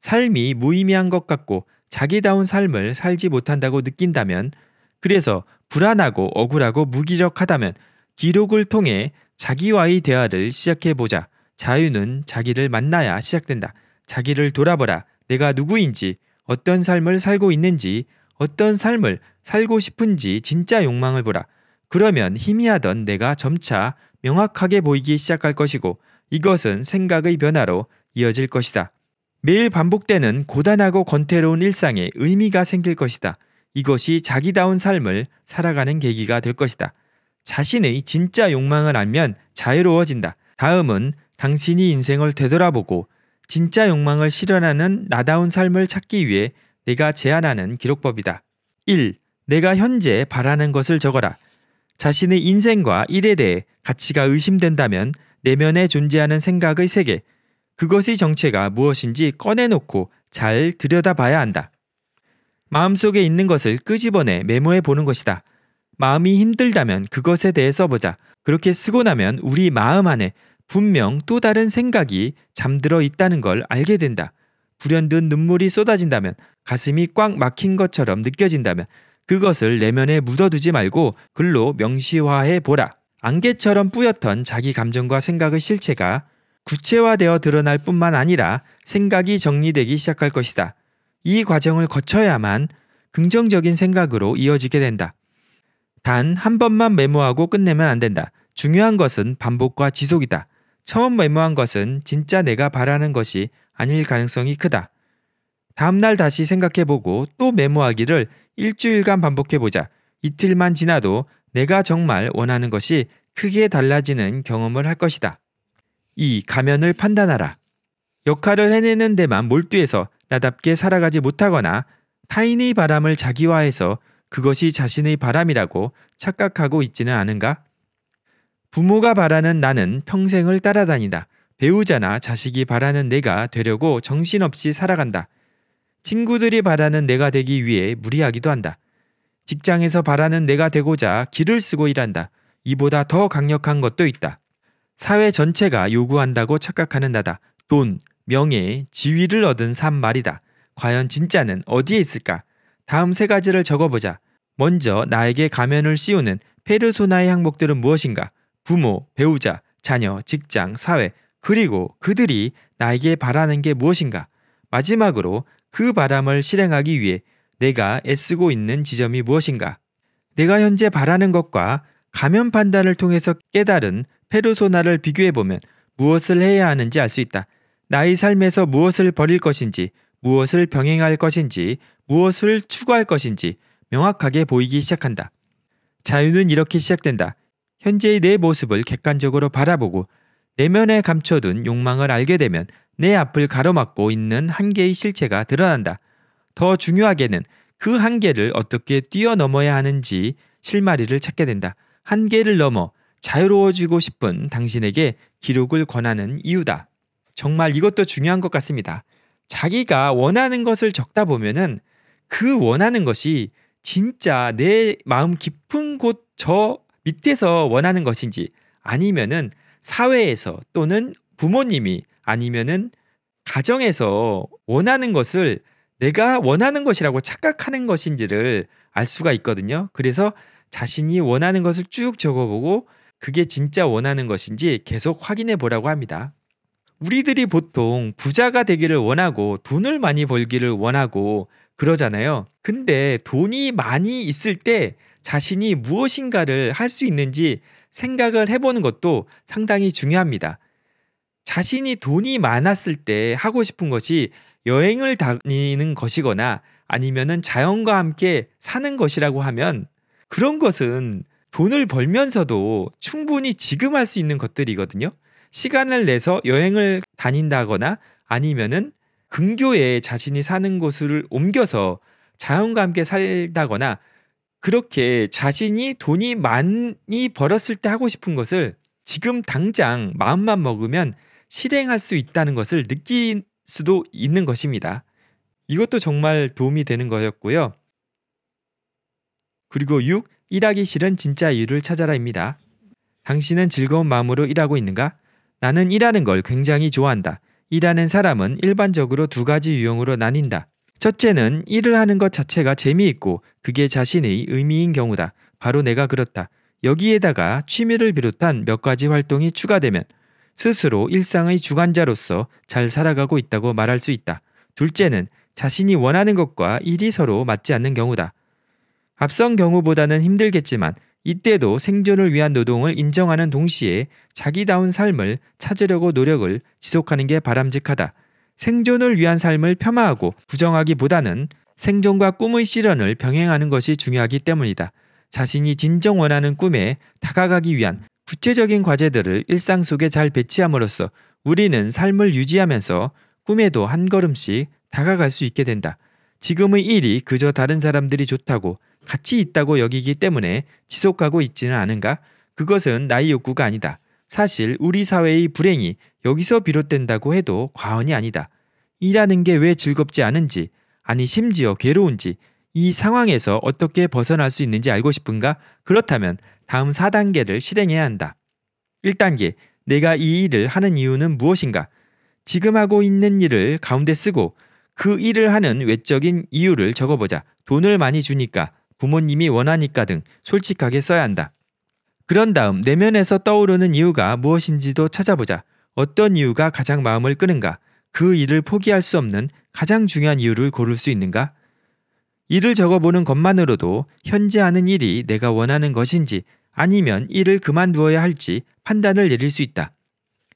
삶이 무의미한 것 같고 자기다운 삶을 살지 못한다고 느낀다면, 그래서 불안하고 억울하고 무기력하다면 기록을 통해 자기와의 대화를 시작해보자. 자유는 자기를 만나야 시작된다. 자기를 돌아보라. 내가 누구인지, 어떤 삶을 살고 있는지 어떤 삶을 살고 싶은지 진짜 욕망을 보라. 그러면 희미하던 내가 점차 명확하게 보이기 시작할 것이고 이것은 생각의 변화로 이어질 것이다. 매일 반복되는 고단하고 권태로운 일상에 의미가 생길 것이다. 이것이 자기다운 삶을 살아가는 계기가 될 것이다. 자신의 진짜 욕망을 알면 자유로워진다. 다음은 당신이 인생을 되돌아보고 진짜 욕망을 실현하는 나다운 삶을 찾기 위해 내가 제안하는 기록법이다. 1. 내가 현재 바라는 것을 적어라. 자신의 인생과 일에 대해 가치가 의심된다면 내면에 존재하는 생각의 세계, 그것의 정체가 무엇인지 꺼내놓고 잘 들여다봐야 한다. 마음속에 있는 것을 끄집어내 메모해 보는 것이다. 마음이 힘들다면 그것에 대해 써보자. 그렇게 쓰고 나면 우리 마음 안에 분명 또 다른 생각이 잠들어 있다는 걸 알게 된다. 불현듯 눈물이 쏟아진다면 가슴이 꽉 막힌 것처럼 느껴진다면 그것을 내면에 묻어두지 말고 글로 명시화해 보라. 안개처럼 뿌옇던 자기 감정과 생각의 실체가 구체화되어 드러날 뿐만 아니라 생각이 정리되기 시작할 것이다. 이 과정을 거쳐야만 긍정적인 생각으로 이어지게 된다. 단 한 번만 메모하고 끝내면 안 된다. 중요한 것은 반복과 지속이다. 처음 메모한 것은 진짜 내가 바라는 것이 아닐 가능성이 크다. 다음날 다시 생각해보고 또 메모하기를 일주일간 반복해보자. 이틀만 지나도 내가 정말 원하는 것이 크게 달라지는 경험을 할 것이다. 이 가면을 판단하라. 역할을 해내는 데만 몰두해서 나답게 살아가지 못하거나 타인의 바람을 자기화해서 그것이 자신의 바람이라고 착각하고 있지는 않은가? 부모가 바라는 나는 평생을 따라다니다. 배우자나 자식이 바라는 내가 되려고 정신없이 살아간다. 친구들이 바라는 내가 되기 위해 무리하기도 한다. 직장에서 바라는 내가 되고자 길을 쓰고 일한다. 이보다 더 강력한 것도 있다. 사회 전체가 요구한다고 착각하는 나다. 돈, 명예, 지위를 얻은 삶 말이다. 과연 진짜는 어디에 있을까? 다음 세 가지를 적어보자. 먼저 나에게 가면을 씌우는 페르소나의 항목들은 무엇인가? 부모, 배우자, 자녀, 직장, 사회, 그리고 그들이 나에게 바라는 게 무엇인가? 마지막으로 그 바람을 실행하기 위해 내가 애쓰고 있는 지점이 무엇인가? 내가 현재 바라는 것과 가면 판단을 통해서 깨달은 페르소나를 비교해보면 무엇을 해야 하는지 알 수 있다. 나의 삶에서 무엇을 버릴 것인지, 무엇을 병행할 것인지, 무엇을 추구할 것인지 명확하게 보이기 시작한다. 자유는 이렇게 시작된다. 현재의 내 모습을 객관적으로 바라보고 내면에 감춰둔 욕망을 알게 되면 내 앞을 가로막고 있는 한계의 실체가 드러난다. 더 중요하게는 그 한계를 어떻게 뛰어넘어야 하는지 실마리를 찾게 된다. 한계를 넘어 자유로워지고 싶은 당신에게 기록을 권하는 이유다. 정말 이것도 중요한 것 같습니다. 자기가 원하는 것을 적다 보면은 그 원하는 것이 진짜 내 마음 깊은 곳 저 밑에서 원하는 것인지 아니면은 사회에서 또는 부모님이 아니면은 가정에서 원하는 것을 내가 원하는 것이라고 착각하는 것인지를 알 수가 있거든요. 그래서 자신이 원하는 것을 쭉 적어보고 그게 진짜 원하는 것인지 계속 확인해 보라고 합니다. 우리들이 보통 부자가 되기를 원하고 돈을 많이 벌기를 원하고 그러잖아요. 근데 돈이 많이 있을 때 자신이 무엇인가를 할 수 있는지 생각을 해보는 것도 상당히 중요합니다. 자신이 돈이 많았을 때 하고 싶은 것이 여행을 다니는 것이거나 아니면은 자연과 함께 사는 것이라고 하면 그런 것은 돈을 벌면서도 충분히 지금 할 수 있는 것들이거든요. 시간을 내서 여행을 다닌다거나 아니면은 근교에 자신이 사는 곳을 옮겨서 자연과 함께 살다거나 그렇게 자신이 돈이 많이 벌었을 때 하고 싶은 것을 지금 당장 마음만 먹으면 실행할 수 있다는 것을 느낄 수도 있는 것입니다. 이것도 정말 도움이 되는 거였고요. 그리고 6. 일하기 싫은 진짜 이유를 찾아라입니다. 당신은 즐거운 마음으로 일하고 있는가? 나는 일하는 걸 굉장히 좋아한다. 일하는 사람은 일반적으로 두 가지 유형으로 나뉜다. 첫째는 일을 하는 것 자체가 재미있고 그게 자신의 의미인 경우다. 바로 내가 그렇다. 여기에다가 취미를 비롯한 몇 가지 활동이 추가되면 스스로 일상의 주관자로서 잘 살아가고 있다고 말할 수 있다. 둘째는 자신이 원하는 것과 일이 서로 맞지 않는 경우다. 앞선 경우보다는 힘들겠지만 이때도 생존을 위한 노동을 인정하는 동시에 자기다운 삶을 찾으려고 노력을 지속하는 게 바람직하다. 생존을 위한 삶을 폄하하고 부정하기보다는 생존과 꿈의 실현을 병행하는 것이 중요하기 때문이다. 자신이 진정 원하는 꿈에 다가가기 위한 구체적인 과제들을 일상 속에 잘 배치함으로써 우리는 삶을 유지하면서 꿈에도 한 걸음씩 다가갈 수 있게 된다. 지금의 일이 그저 다른 사람들이 좋다고 같이 있다고 여기기 때문에 지속하고 있지는 않은가? 그것은 나의 욕구가 아니다. 사실 우리 사회의 불행이 여기서 비롯된다고 해도 과언이 아니다. 일하는 게 왜 즐겁지 않은지, 아니 심지어 괴로운지, 이 상황에서 어떻게 벗어날 수 있는지 알고 싶은가? 그렇다면 다음 4단계를 실행해야 한다. 1단계, 내가 이 일을 하는 이유는 무엇인가? 지금 하고 있는 일을 가운데 쓰고 그 일을 하는 외적인 이유를 적어보자. 돈을 많이 주니까, 부모님이 원하니까 등 솔직하게 써야 한다. 그런 다음 내면에서 떠오르는 이유가 무엇인지도 찾아보자. 어떤 이유가 가장 마음을 끄는가? 그 일을 포기할 수 없는 가장 중요한 이유를 고를 수 있는가? 일을 적어보는 것만으로도 현재 하는 일이 내가 원하는 것인지 아니면 일을 그만두어야 할지 판단을 내릴 수 있다.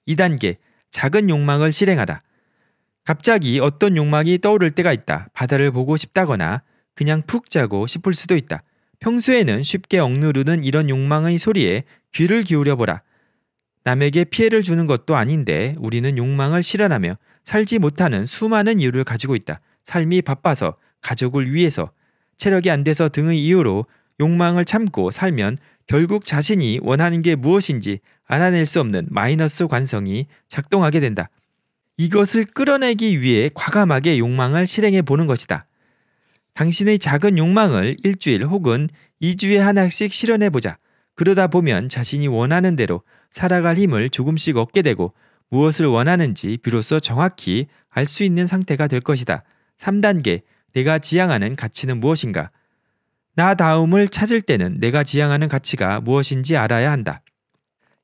2단계. 작은 욕망을 실행하다. 갑자기 어떤 욕망이 떠오를 때가 있다. 바다를 보고 싶다거나 그냥 푹 자고 싶을 수도 있다. 평소에는 쉽게 억누르는 이런 욕망의 소리에 귀를 기울여보라. 남에게 피해를 주는 것도 아닌데 우리는 욕망을 실현하며 살지 못하는 수많은 이유를 가지고 있다. 삶이 바빠서, 가족을 위해서, 체력이 안 돼서 등의 이유로 욕망을 참고 살면 결국 자신이 원하는 게 무엇인지 알아낼 수 없는 마이너스 관성이 작동하게 된다. 이것을 끌어내기 위해 과감하게 욕망을 실행해 보는 것이다. 당신의 작은 욕망을 일주일 혹은 2주에 하나씩 실현해 보자. 그러다 보면 자신이 원하는 대로 살아갈 힘을 조금씩 얻게 되고 무엇을 원하는지 비로소 정확히 알 수 있는 상태가 될 것이다. 3단계, 내가 지향하는 가치는 무엇인가? 나 다음을 찾을 때는 내가 지향하는 가치가 무엇인지 알아야 한다.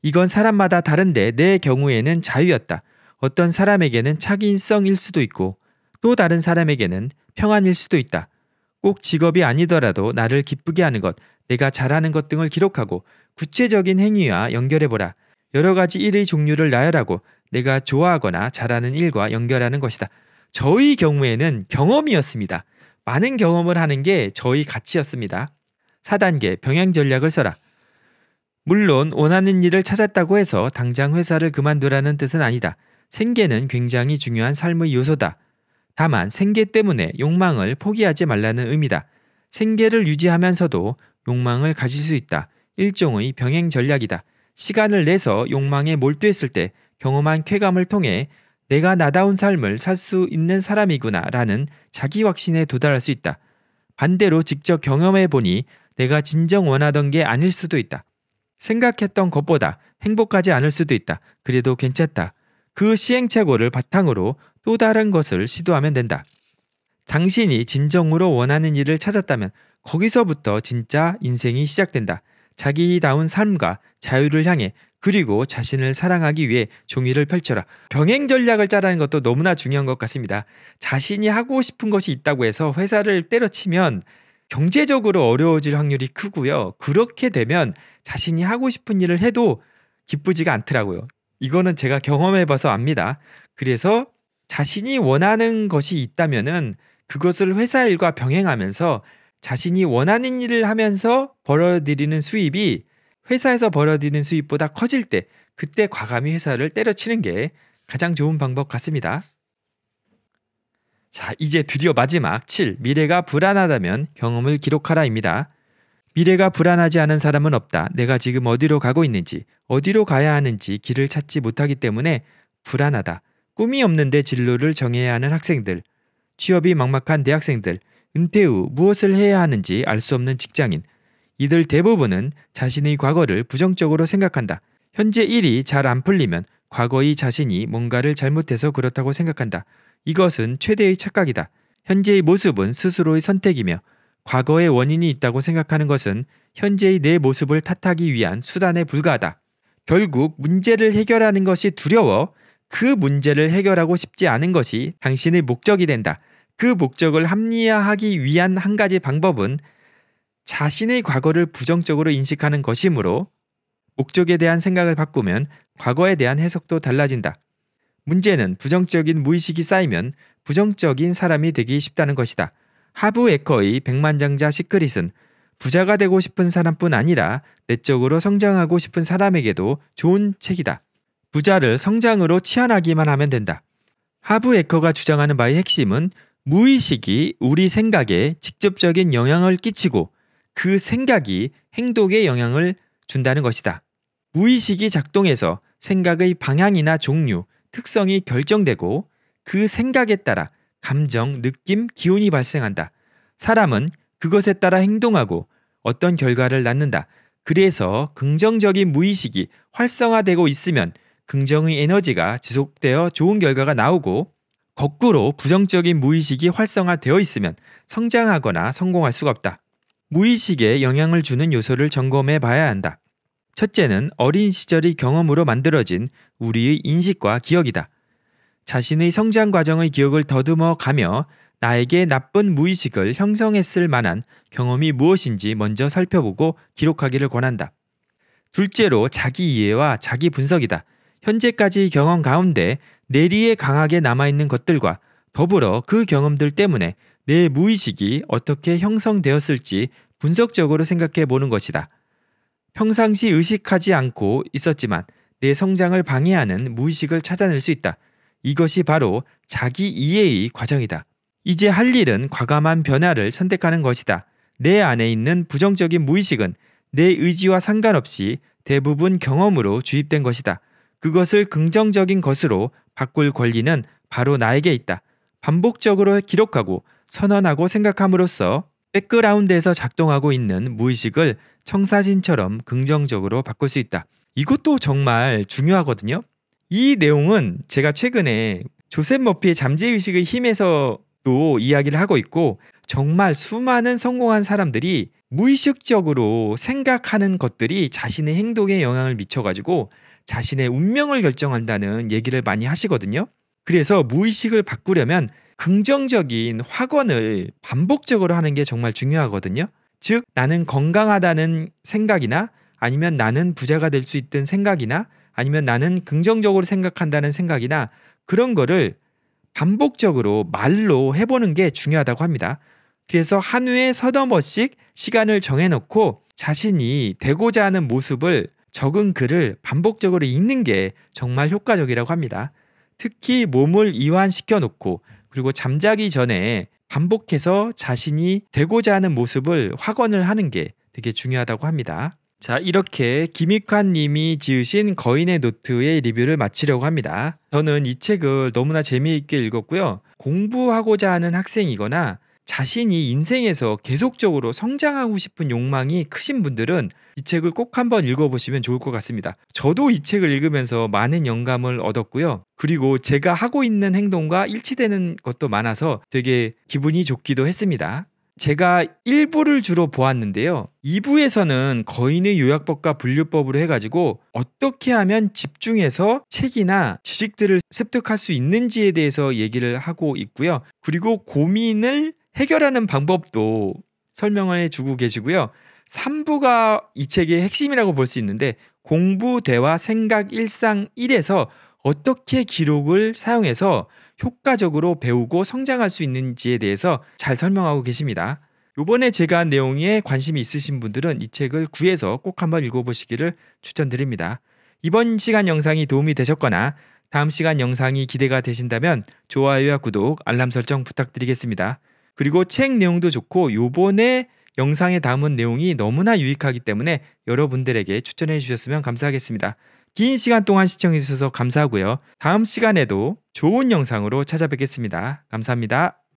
이건 사람마다 다른데 내 경우에는 자유였다. 어떤 사람에게는 차기인성일 수도 있고 또 다른 사람에게는 평안일 수도 있다. 꼭 직업이 아니더라도 나를 기쁘게 하는 것, 내가 잘하는 것 등을 기록하고 구체적인 행위와 연결해보라. 여러 가지 일의 종류를 나열하고 내가 좋아하거나 잘하는 일과 연결하는 것이다. 저희 경우에는 경험이었습니다. 많은 경험을 하는 게 저희 가치였습니다. 4단계 병행 전략을 써라. 물론 원하는 일을 찾았다고 해서 당장 회사를 그만두라는 뜻은 아니다. 생계는 굉장히 중요한 삶의 요소다. 다만 생계 때문에 욕망을 포기하지 말라는 의미다. 생계를 유지하면서도 욕망을 가질 수 있다. 일종의 병행 전략이다. 시간을 내서 욕망에 몰두했을 때 경험한 쾌감을 통해 내가 나다운 삶을 살 수 있는 사람이구나 라는 자기 확신에 도달할 수 있다. 반대로 직접 경험해 보니 내가 진정 원하던 게 아닐 수도 있다. 생각했던 것보다 행복하지 않을 수도 있다. 그래도 괜찮다. 그 시행착오를 바탕으로 또 다른 것을 시도하면 된다. 당신이 진정으로 원하는 일을 찾았다면 거기서부터 진짜 인생이 시작된다. 자기다운 삶과 자유를 향해 그리고 자신을 사랑하기 위해 종이를 펼쳐라. 병행 전략을 짜라는 것도 너무나 중요한 것 같습니다. 자신이 하고 싶은 것이 있다고 해서 회사를 때려치면 경제적으로 어려워질 확률이 크고요. 그렇게 되면 자신이 하고 싶은 일을 해도 기쁘지가 않더라고요. 이거는 제가 경험해봐서 압니다. 그래서 자신이 원하는 것이 있다면은 그것을 회사 일과 병행하면서 자신이 원하는 일을 하면서 벌어들이는 수입이 회사에서 벌어들이는 수입보다 커질 때 그때 과감히 회사를 때려치는 게 가장 좋은 방법 같습니다. 자, 이제 드디어 마지막 7. 미래가 불안하다면 경험을 기록하라입니다. 미래가 불안하지 않은 사람은 없다. 내가 지금 어디로 가고 있는지, 어디로 가야 하는지 길을 찾지 못하기 때문에 불안하다. 꿈이 없는데 진로를 정해야 하는 학생들, 취업이 막막한 대학생들, 은퇴 후 무엇을 해야 하는지 알 수 없는 직장인. 이들 대부분은 자신의 과거를 부정적으로 생각한다. 현재 일이 잘 안 풀리면 과거의 자신이 뭔가를 잘못해서 그렇다고 생각한다. 이것은 최대의 착각이다. 현재의 모습은 스스로의 선택이며 과거의 원인이 있다고 생각하는 것은 현재의 내 모습을 탓하기 위한 수단에 불과하다. 결국 문제를 해결하는 것이 두려워 그 문제를 해결하고 싶지 않은 것이 당신의 목적이 된다. 그 목적을 합리화하기 위한 한 가지 방법은 자신의 과거를 부정적으로 인식하는 것이므로 목적에 대한 생각을 바꾸면 과거에 대한 해석도 달라진다. 문제는 부정적인 무의식이 쌓이면 부정적인 사람이 되기 쉽다는 것이다. 하부 에커의 백만장자 시크릿은 부자가 되고 싶은 사람뿐 아니라 내적으로 성장하고 싶은 사람에게도 좋은 책이다. 부자를 성장으로 치환하기만 하면 된다. 하부 에커가 주장하는 바의 핵심은 무의식이 우리 생각에 직접적인 영향을 끼치고 그 생각이 행동에 영향을 준다는 것이다. 무의식이 작동해서 생각의 방향이나 종류, 특성이 결정되고 그 생각에 따라 감정, 느낌, 기운이 발생한다. 사람은 그것에 따라 행동하고 어떤 결과를 낳는다. 그래서 긍정적인 무의식이 활성화되고 있으면 긍정의 에너지가 지속되어 좋은 결과가 나오고 거꾸로 부정적인 무의식이 활성화되어 있으면 성장하거나 성공할 수가 없다. 무의식에 영향을 주는 요소를 점검해 봐야 한다. 첫째는 어린 시절의 경험으로 만들어진 우리의 인식과 기억이다. 자신의 성장 과정의 기억을 더듬어 가며 나에게 나쁜 무의식을 형성했을 만한 경험이 무엇인지 먼저 살펴보고 기록하기를 권한다. 둘째로 자기 이해와 자기 분석이다. 현재까지 경험 가운데 내리에 강하게 남아있는 것들과 더불어 그 경험들 때문에 내 무의식이 어떻게 형성되었을지 분석적으로 생각해 보는 것이다. 평상시 의식하지 않고 있었지만 내 성장을 방해하는 무의식을 찾아낼 수 있다. 이것이 바로 자기 이해의 과정이다. 이제 할 일은 과감한 변화를 선택하는 것이다. 내 안에 있는 부정적인 무의식은 내 의지와 상관없이 대부분 경험으로 주입된 것이다. 그것을 긍정적인 것으로 바꿀 권리는 바로 나에게 있다. 반복적으로 기록하고 선언하고 생각함으로써 백그라운드에서 작동하고 있는 무의식을 청사진처럼 긍정적으로 바꿀 수 있다. 이것도 정말 중요하거든요. 이 내용은 제가 최근에 조셉 머피의 잠재의식의 힘에서도 이야기를 하고 있고 정말 수많은 성공한 사람들이 무의식적으로 생각하는 것들이 자신의 행동에 영향을 미쳐가지고 자신의 운명을 결정한다는 얘기를 많이 하시거든요. 그래서 무의식을 바꾸려면 긍정적인 확언을 반복적으로 하는 게 정말 중요하거든요. 즉, 나는 건강하다는 생각이나 아니면 나는 부자가 될 수 있던 생각이나 아니면 나는 긍정적으로 생각한다는 생각이나 그런 거를 반복적으로 말로 해보는 게 중요하다고 합니다. 그래서 한 후에 서너 번씩 시간을 정해놓고 자신이 되고자 하는 모습을 적은 글을 반복적으로 읽는 게 정말 효과적이라고 합니다. 특히 몸을 이완시켜 놓고 그리고 잠자기 전에 반복해서 자신이 되고자 하는 모습을 확언을 하는 게 되게 중요하다고 합니다. 자, 이렇게 김익환 님이 지으신 거인의 노트의 리뷰를 마치려고 합니다. 저는 이 책을 너무나 재미있게 읽었고요. 공부하고자 하는 학생이거나 자신이 인생에서 계속적으로 성장하고 싶은 욕망이 크신 분들은 이 책을 꼭 한번 읽어보시면 좋을 것 같습니다. 저도 이 책을 읽으면서 많은 영감을 얻었고요. 그리고 제가 하고 있는 행동과 일치되는 것도 많아서 되게 기분이 좋기도 했습니다. 제가 1부를 주로 보았는데요. 2부에서는 거인의 요약법과 분류법으로 해가지고 어떻게 하면 집중해서 책이나 지식들을 습득할 수 있는지에 대해서 얘기를 하고 있고요. 그리고 고민을 해결하는 방법도 설명해 주고 계시고요. 3부가 이 책의 핵심이라고 볼 수 있는데 공부, 대화, 생각, 일상 1에서 어떻게 기록을 사용해서 효과적으로 배우고 성장할 수 있는지에 대해서 잘 설명하고 계십니다. 요번에 제가 한 내용에 관심이 있으신 분들은 이 책을 구해서 꼭 한번 읽어보시기를 추천드립니다. 이번 시간 영상이 도움이 되셨거나 다음 시간 영상이 기대가 되신다면 좋아요와 구독, 알람 설정 부탁드리겠습니다. 그리고 책 내용도 좋고 요번에 영상에 담은 내용이 너무나 유익하기 때문에 여러분들에게 추천해 주셨으면 감사하겠습니다. 긴 시간 동안 시청해 주셔서 감사하고요. 다음 시간에도 좋은 영상으로 찾아뵙겠습니다. 감사합니다.